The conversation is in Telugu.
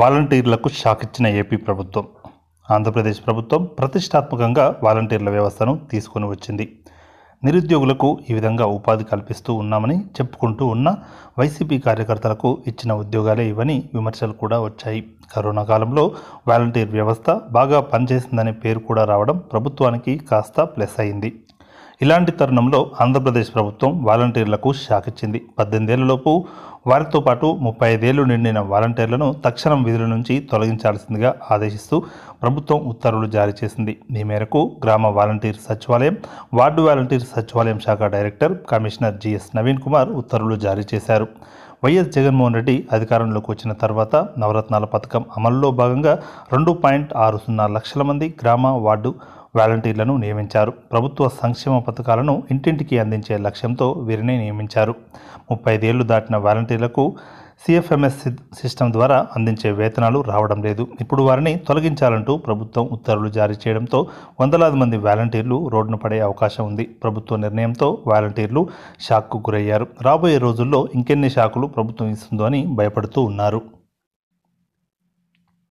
వాలంటీర్లకు షాక్ ఇచ్చిన ఏపీ ప్రభుత్వం ఆంధ్రప్రదేశ్ ప్రభుత్వం ప్రతిష్టాత్మకంగా వాలంటీర్ల వ్యవస్థను తీసుకొని వచ్చింది నిరుద్యోగులకు ఈ విధంగా ఉపాధి కల్పిస్తూ ఉన్నామని చెప్పుకుంటూ ఉన్న వైసీపీ కార్యకర్తలకు ఇచ్చిన ఉద్యోగాలే ఇవని విమర్శలు కూడా వచ్చాయి కరోనా కాలంలో వాలంటీర్ వ్యవస్థ బాగా పనిచేసిందనే పేరు కూడా రావడం ప్రభుత్వానికి కాస్త ప్లస్ అయింది ఇలాంటి తరుణంలో ఆంధ్రప్రదేశ్ ప్రభుత్వం వాలంటీర్లకు షాక్ ఇచ్చింది పద్దెనిమిదేళ్లలోపు వారితో పాటు ముప్పై ఐదేళ్లు నిండిన వాలంటీర్లను తక్షణం విధుల నుంచి తొలగించాల్సిందిగా ఆదేశిస్తూ ప్రభుత్వం ఉత్తర్వులు జారీ చేసింది ఈ మేరకు గ్రామ వాలంటీర్ సచివాలయం వార్డు వాలంటీర్ సచివాలయం శాఖ director commissioner GS Naveen Kumar ఉత్తర్వులు జారీ చేశారు వైఎస్ జగన్మోహన్ రెడ్డి అధికారంలోకి వచ్చిన తర్వాత నవరత్నాల పథకం అమలులో భాగంగా రెండు పాయింట్ ఆరు సున్నా లక్షల మంది గ్రామ వార్డు వాలంటీర్లను నియమించారు ప్రభుత్వ సంక్షేమ పథకాలను ఇంటింటికి అందించే లక్ష్యంతో వీరిని నియమించారు ముప్పై ఐదేళ్లు దాటిన వాలంటీర్లకు సిఎఫ్ఎంఎస్ సిస్టమ్ ద్వారా అందించే వేతనాలు రావడం లేదు ఇప్పుడు వారిని తొలగించాలంటూ ప్రభుత్వం ఉత్తర్వులు జారీ చేయడంతో వందలాది మంది వాలంటీర్లు రోడ్డున పడే అవకాశం ఉంది ప్రభుత్వ నిర్ణయంతో వాలంటీర్లు షాక్కు గురయ్యారు రాబోయే రోజుల్లో ఇంకెన్ని షాకులు ప్రభుత్వం ఇస్తుందో అని భయపడుతూ ఉన్నారు